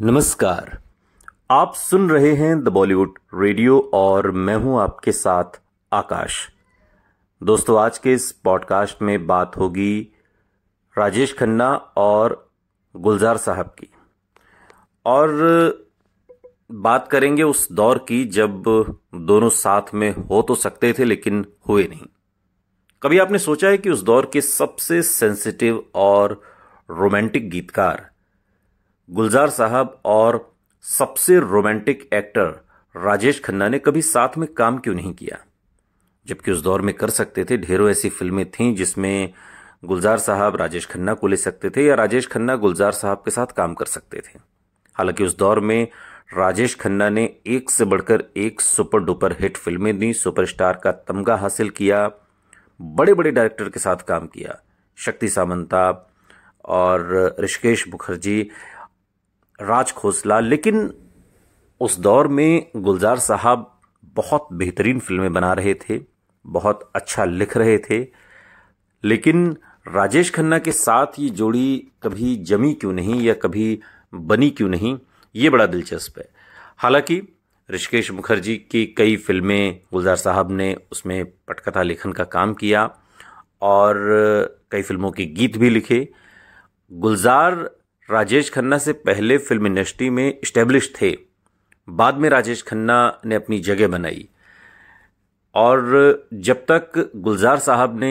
नमस्कार आप सुन रहे हैं द बॉलीवुड रेडियो और मैं हूं आपके साथ आकाश दोस्तों आज के इस पॉडकास्ट में बात होगी राजेश खन्ना और गुलजार साहब की और बात करेंगे उस दौर की जब दोनों साथ में हो तो सकते थे लेकिन हुए नहीं कभी आपने सोचा है कि उस दौर के सबसे सेंसिटिव और रोमांटिक गीतकार गुलजार साहब और सबसे रोमांटिक एक्टर राजेश खन्ना ने कभी साथ में काम क्यों नहीं किया जबकि उस दौर में कर सकते थे ढेरों ऐसी फिल्में थीं जिसमें गुलजार साहब राजेश खन्ना को ले सकते थे या राजेश खन्ना गुलजार साहब के साथ काम कर सकते थे हालांकि उस दौर में राजेश खन्ना ने एक से बढ़कर एक सुपर डुपर हिट फिल्में दी सुपरस्टार का तमगा हासिल किया बड़े बड़े डायरेक्टर के साथ काम किया शक्ति सामंता और ऋषिकेश मुखर्जी राज खोसला लेकिन उस दौर में गुलजार साहब बहुत बेहतरीन फिल्में बना रहे थे बहुत अच्छा लिख रहे थे लेकिन राजेश खन्ना के साथ ये जोड़ी कभी जमी क्यों नहीं या कभी बनी क्यों नहीं ये बड़ा दिलचस्प है हालांकि ऋषिकेश मुखर्जी की कई फिल्में गुलजार साहब ने उसमें पटकथा लेखन का काम किया और कई फिल्मों के गीत भी लिखे गुलजार राजेश खन्ना से पहले फिल्म इंडस्ट्री में इस्टेब्लिश थे बाद में राजेश खन्ना ने अपनी जगह बनाई और जब तक गुलजार साहब ने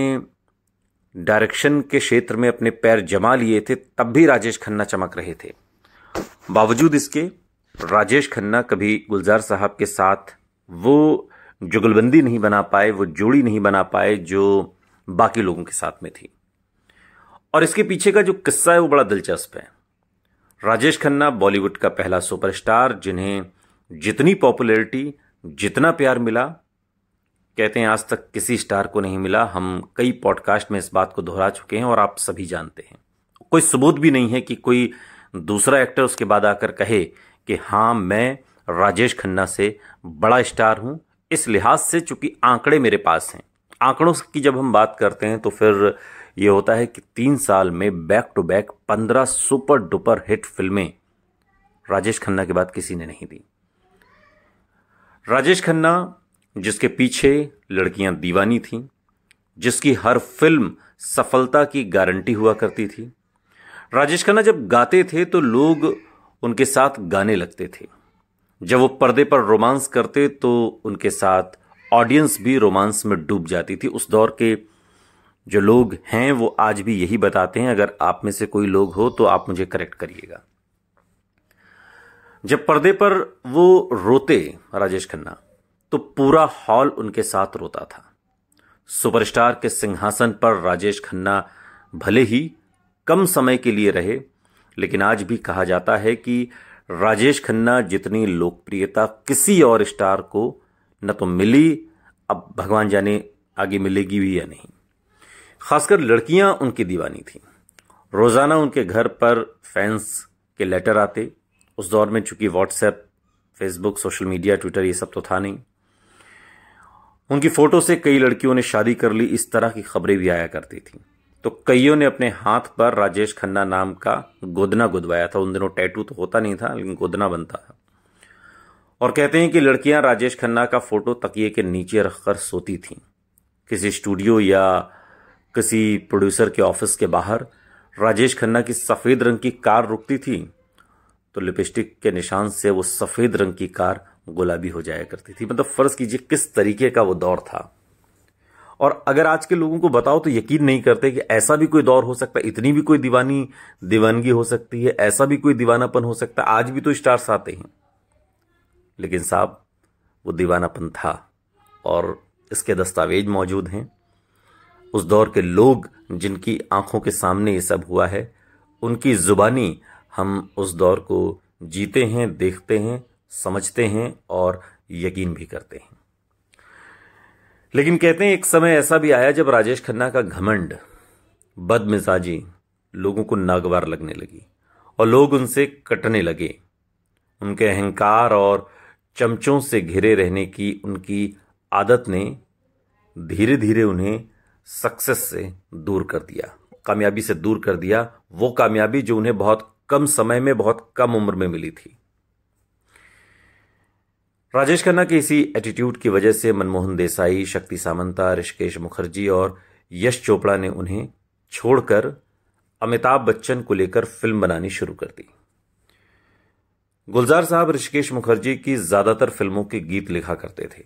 डायरेक्शन के क्षेत्र में अपने पैर जमा लिए थे तब भी राजेश खन्ना चमक रहे थे बावजूद इसके राजेश खन्ना कभी गुलजार साहब के साथ वो जुगलबंदी नहीं बना पाए वो जोड़ी नहीं बना पाए जो बाकी लोगों के साथ में थी और इसके पीछे का जो किस्सा है वो बड़ा दिलचस्प है राजेश खन्ना बॉलीवुड का पहला सुपरस्टार जिन्हें जितनी पॉपुलैरिटी जितना प्यार मिला कहते हैं आज तक किसी स्टार को नहीं मिला हम कई पॉडकास्ट में इस बात को दोहरा चुके हैं और आप सभी जानते हैं कोई सबूत भी नहीं है कि कोई दूसरा एक्टर उसके बाद आकर कहे कि हाँ मैं राजेश खन्ना से बड़ा स्टार हूँ इस लिहाज से चूंकि आंकड़े मेरे पास हैं आंकड़ों की जब हम बात करते हैं तो फिर ये होता है कि तीन साल में बैक टू बैक पंद्रह सुपर डुपर हिट फिल्में राजेश खन्ना के बाद किसी ने नहीं दी राजेश खन्ना जिसके पीछे लड़कियां दीवानी थीं जिसकी हर फिल्म सफलता की गारंटी हुआ करती थी राजेश खन्ना जब गाते थे तो लोग उनके साथ गाने लगते थे जब वो पर्दे पर रोमांस करते तो उनके साथ ऑडियंस भी रोमांस में डूब जाती थी उस दौर के जो लोग हैं वो आज भी यही बताते हैं अगर आप में से कोई लोग हो तो आप मुझे करेक्ट करिएगा जब पर्दे पर वो रोते राजेश खन्ना तो पूरा हॉल उनके साथ रोता था सुपरस्टार के सिंहासन पर राजेश खन्ना भले ही कम समय के लिए रहे लेकिन आज भी कहा जाता है कि राजेश खन्ना जितनी लोकप्रियता किसी और स्टार को न तो मिली अब भगवान जाने आगे मिलेगी भी या नहीं खासकर लड़कियां उनकी दीवानी थीं रोज़ाना उनके घर पर फैंस के लेटर आते उस दौर में चूंकि WhatsApp Facebook social media Twitter ये सब तो था नहीं उनकी फ़ोटो से कई लड़कियों ने शादी कर ली इस तरह की खबरें भी आया करती थी तो कईयों ने अपने हाथ पर राजेश खन्ना नाम का गोदना गुदवाया था उन दिनों टैटू तो होता नहीं था लेकिन गोदना बनता था और कहते हैं कि लड़कियां राजेश खन्ना का फोटो तकिए के नीचे रखकर सोती थीं किसी स्टूडियो या किसी प्रोड्यूसर के ऑफिस के बाहर राजेश खन्ना की सफ़ेद रंग की कार रुकती थी तो लिपस्टिक के निशान से वो सफ़ेद रंग की कार गुलाबी हो जाया करती थी मतलब फ़र्ज़ कीजिए किस तरीके का वो दौर था और अगर आज के लोगों को बताओ तो यकीन नहीं करते कि ऐसा भी कोई दौर हो सकता है इतनी भी कोई दीवानी दीवानगी हो सकती है ऐसा भी कोई दीवानापन हो सकता है आज भी तो स्टार्स आते हैं लेकिन साहब वो दीवानापन था और इसके दस्तावेज मौजूद हैं उस दौर के लोग जिनकी आंखों के सामने ये सब हुआ है उनकी ज़ुबानी हम उस दौर को जीते हैं देखते हैं समझते हैं और यकीन भी करते हैं लेकिन कहते हैं एक समय ऐसा भी आया जब राजेश खन्ना का घमंड बदमिजाजी लोगों को नागवार लगने लगी और लोग उनसे कटने लगे उनके अहंकार और चमचों से घिरे रहने की उनकी आदत ने धीरे धीरे उन्हें सक्सेस से दूर कर दिया कामयाबी से दूर कर दिया वो कामयाबी जो उन्हें बहुत कम समय में बहुत कम उम्र में मिली थी राजेश खन्ना के इसी एटीट्यूड की वजह से मनमोहन देसाई शक्ति सामंता ऋषिकेश मुखर्जी और यश चोपड़ा ने उन्हें छोड़कर अमिताभ बच्चन को लेकर फिल्म बनानी शुरू कर दी गुलजार साहब ऋषिकेश मुखर्जी की ज्यादातर फिल्मों के गीत लिखा करते थे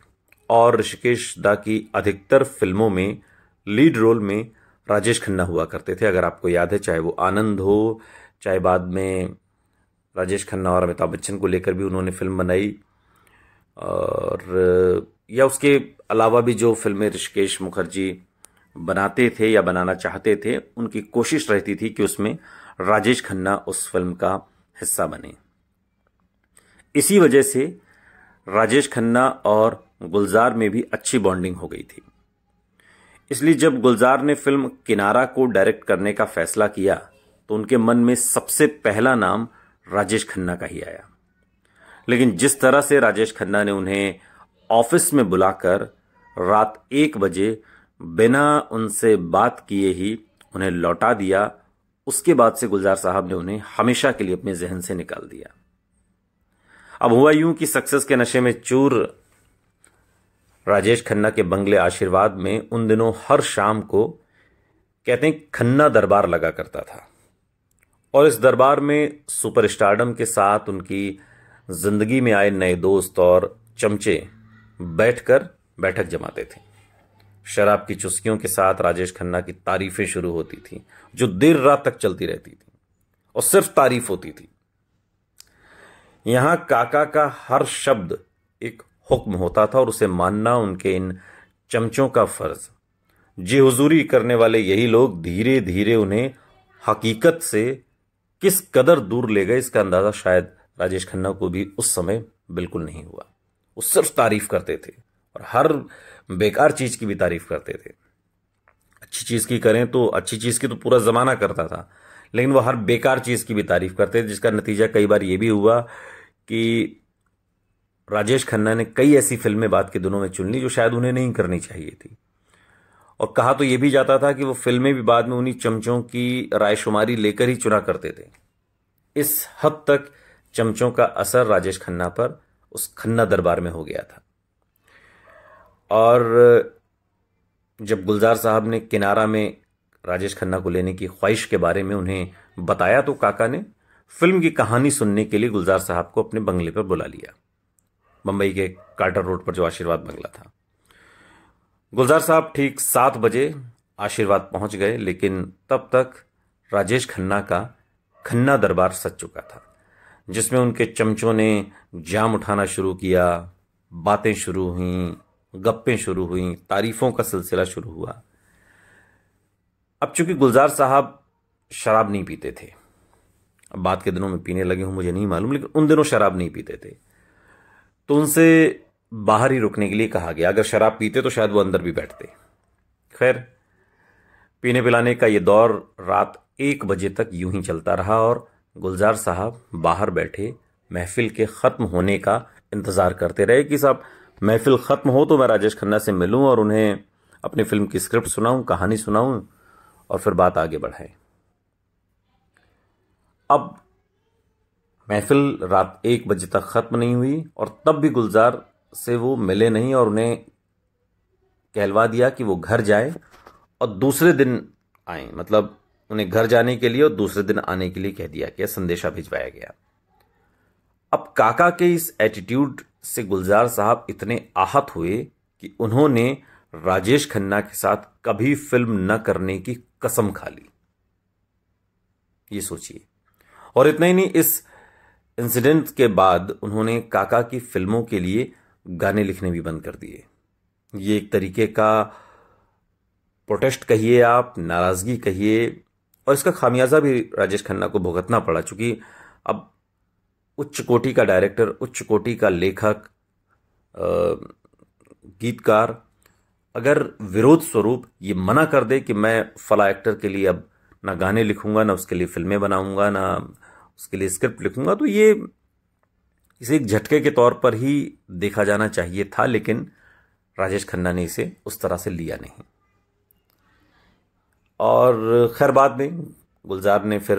और ऋषिकेश दा की अधिकतर फिल्मों में लीड रोल में राजेश खन्ना हुआ करते थे अगर आपको याद है चाहे वो आनंद हो चाहे बाद में राजेश खन्ना और अमिताभ बच्चन को लेकर भी उन्होंने फिल्म बनाई और या उसके अलावा भी जो फिल्में ऋषिकेश मुखर्जी बनाते थे या बनाना चाहते थे उनकी कोशिश रहती थी कि उसमें राजेश खन्ना उस फिल्म का हिस्सा बने इसी वजह से राजेश खन्ना और गुलजार में भी अच्छी बॉन्डिंग हो गई थी इसलिए जब गुलजार ने फिल्म किनारा को डायरेक्ट करने का फैसला किया तो उनके मन में सबसे पहला नाम राजेश खन्ना का ही आया लेकिन जिस तरह से राजेश खन्ना ने उन्हें ऑफिस में बुलाकर रात एक बजे बिना उनसे बात किए ही उन्हें लौटा दिया उसके बाद से गुलजार साहब ने उन्हें हमेशा के लिए अपने जहन से निकाल दिया अब हुआ यूं कि सक्सेस के नशे में चूर राजेश खन्ना के बंगले आशीर्वाद में उन दिनों हर शाम को कहते हैं खन्ना दरबार लगा करता था और इस दरबार में सुपर के साथ उनकी जिंदगी में आए नए दोस्त और चमचे बैठकर बैठक जमाते थे शराब की चुस्कियों के साथ राजेश खन्ना की तारीफें शुरू होती थी जो देर रात तक चलती रहती थी और सिर्फ तारीफ होती थी यहां काका का हर शब्द एक हुक्म होता था और उसे मानना उनके इन चमचों का फर्ज जे हजूरी करने वाले यही लोग धीरे धीरे उन्हें हकीकत से किस कदर दूर ले गए इसका अंदाज़ा शायद राजेश खन्ना को भी उस समय बिल्कुल नहीं हुआ वो सिर्फ तारीफ करते थे और हर बेकार चीज़ की भी तारीफ करते थे अच्छी चीज़ की करें तो अच्छी चीज़ की तो पूरा ज़माना करता था लेकिन वो हर बेकार चीज़ की भी तारीफ करते थे जिसका नतीजा कई बार ये भी हुआ कि राजेश खन्ना ने कई ऐसी फिल्में बाद के दिनों में चुन ली जो शायद उन्हें नहीं करनी चाहिए थी और कहा तो यह भी जाता था कि वो फिल्में भी बाद में उन्हीं चमचों की रायशुमारी लेकर ही चुना करते थे इस हद तक चमचों का असर राजेश खन्ना पर उस खन्ना दरबार में हो गया था और जब गुलजार साहब ने किनारा में राजेश खन्ना को लेने की ख्वाहिश के बारे में उन्हें बताया तो काका ने फिल्म की कहानी सुनने के लिए गुलजार साहब को अपने बंगले पर बुला लिया बम्बई के कार्टर रोड पर जो आशीर्वाद बंगला था गुलजार साहब ठीक सात बजे आशीर्वाद पहुंच गए लेकिन तब तक राजेश खन्ना का खन्ना दरबार सज चुका था जिसमें उनके चमचों ने जाम उठाना शुरू किया बातें शुरू हुई गप्पें शुरू हुई तारीफों का सिलसिला शुरू हुआ अब चूंकि गुलजार साहब शराब नहीं पीते थे अब बात के दिनों में पीने लगे हूं मुझे नहीं मालूम लेकिन उन दिनों शराब नहीं पीते थे तो उनसे बाहर ही रुकने के लिए कहा गया अगर शराब पीते तो शायद वो अंदर भी बैठते खैर पीने पिलाने का ये दौर रात एक बजे तक यूं ही चलता रहा और गुलजार साहब बाहर बैठे महफिल के ख़त्म होने का इंतज़ार करते रहे कि साहब महफिल ख़त्म हो तो मैं राजेश खन्ना से मिलूं और उन्हें अपनी फिल्म की स्क्रिप्ट सुनाऊं कहानी सुनाऊं और फिर बात आगे बढ़ाएं अब महफिल रात एक बजे तक ख़त्म नहीं हुई और तब भी गुलजार से वो मिले नहीं और उन्हें कहलवा दिया कि वो घर जाए और दूसरे दिन आए मतलब उन्हें घर जाने के लिए और दूसरे दिन आने के लिए कह दिया गया संदेशा भिजवाया गया अब काका के इस एटीट्यूड से गुलजार साहब इतने आहत हुए कि उन्होंने राजेश खन्ना के साथ कभी फिल्म न करने की कसम खा ली ये सोचिए और इतना ही नहीं इस इंसिडेंट के बाद उन्होंने काका की फिल्मों के लिए गाने लिखने भी बंद कर दिए ये एक तरीके का प्रोटेस्ट कहिए आप नाराज़गी कहिए और इसका खामियाजा भी राजेश खन्ना को भुगतना पड़ा चूँकि अब उच्च कोटि का डायरेक्टर उच्च कोटि का लेखक गीतकार अगर विरोध स्वरूप ये मना कर दे कि मैं फला एक्टर के लिए अब ना गाने लिखूंगा ना उसके लिए फिल्में बनाऊंगा ना उसके लिए स्क्रिप्ट लिखूंगा तो ये इसे एक झटके के तौर पर ही देखा जाना चाहिए था लेकिन राजेश खन्ना ने इसे उस तरह से लिया नहीं और खैर बाद में गुलजार ने फिर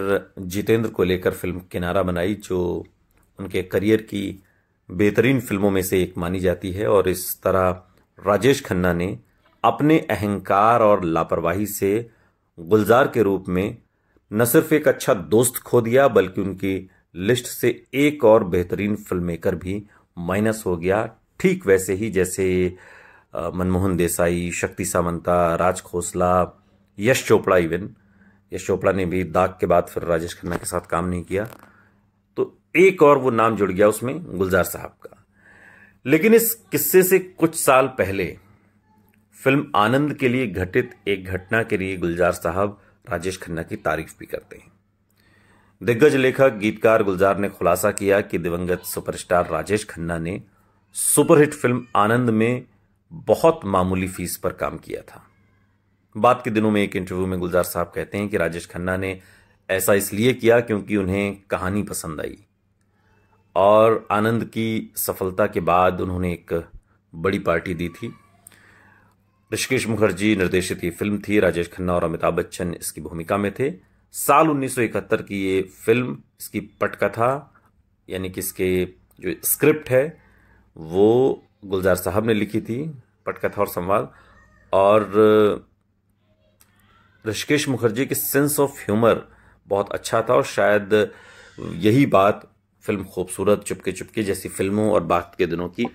जितेंद्र को लेकर फिल्म किनारा बनाई जो उनके करियर की बेहतरीन फिल्मों में से एक मानी जाती है और इस तरह राजेश खन्ना ने अपने अहंकार और लापरवाही से गुलजार के रूप में न सिर्फ एक अच्छा दोस्त खो दिया बल्कि उनकी लिस्ट से एक और बेहतरीन फिल्म मेकर भी माइनस हो गया ठीक वैसे ही जैसे मनमोहन देसाई शक्ति सामंता राज खोसला यश चोपड़ा इवन यश चोपड़ा ने भी दाग के बाद फिर राजेश खन्ना के साथ काम नहीं किया तो एक और वो नाम जुड़ गया उसमें गुलजार साहब का लेकिन इस किस्से से कुछ साल पहले फिल्म आनंद के लिए घटित एक घटना के लिए गुलजार साहब राजेश खन्ना की तारीफ भी करते हैं दिग्गज लेखक गीतकार गुलजार ने खुलासा किया कि दिवंगत सुपरस्टार राजेश खन्ना ने सुपरहिट फिल्म आनंद में बहुत मामूली फीस पर काम किया था बाद के दिनों में एक इंटरव्यू में गुलजार साहब कहते हैं कि राजेश खन्ना ने ऐसा इसलिए किया क्योंकि उन्हें कहानी पसंद आई और आनंद की सफलता के बाद उन्होंने एक बड़ी पार्टी दी थी ऋषिकेश मुखर्जी निर्देशित ये फिल्म थी राजेश खन्ना और अमिताभ बच्चन इसकी भूमिका में थे साल 1971 की ये फिल्म इसकी पटकथा यानी कि इसके जो स्क्रिप्ट है वो गुलजार साहब ने लिखी थी पटकथा और संवाद और ऋषिकेश मुखर्जी के सेंस ऑफ ह्यूमर बहुत अच्छा था और शायद यही बात फिल्म खूबसूरत चुपके चुपके जैसी फिल्मों और बात के दिनों की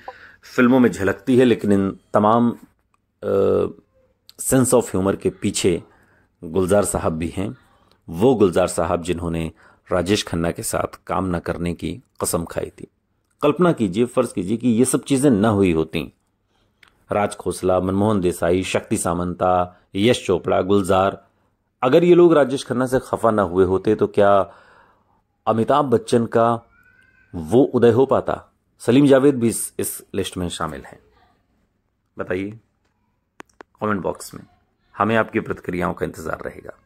फिल्मों में झलकती है लेकिन इन तमाम सेंस ऑफ ह्यूमर के पीछे गुलजार साहब भी हैं वो गुलजार साहब जिन्होंने राजेश खन्ना के साथ काम ना करने की कसम खाई थी कल्पना कीजिए फर्ज कीजिए कि ये सब चीज़ें ना हुई होती राज खोसला मनमोहन देसाई शक्ति सामंता यश चोपड़ा गुलजार अगर ये लोग राजेश खन्ना से खफा ना हुए होते तो क्या अमिताभ बच्चन का वो उदय हो पाता सलीम जावेद भी इस, इस लिस्ट में शामिल हैं बताइए कमेंट बॉक्स में हमें आपकी प्रतिक्रियाओं का इंतजार रहेगा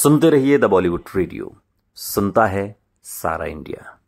सुनते रहिए द बॉलीवुड रेडियो सुनता है सारा इंडिया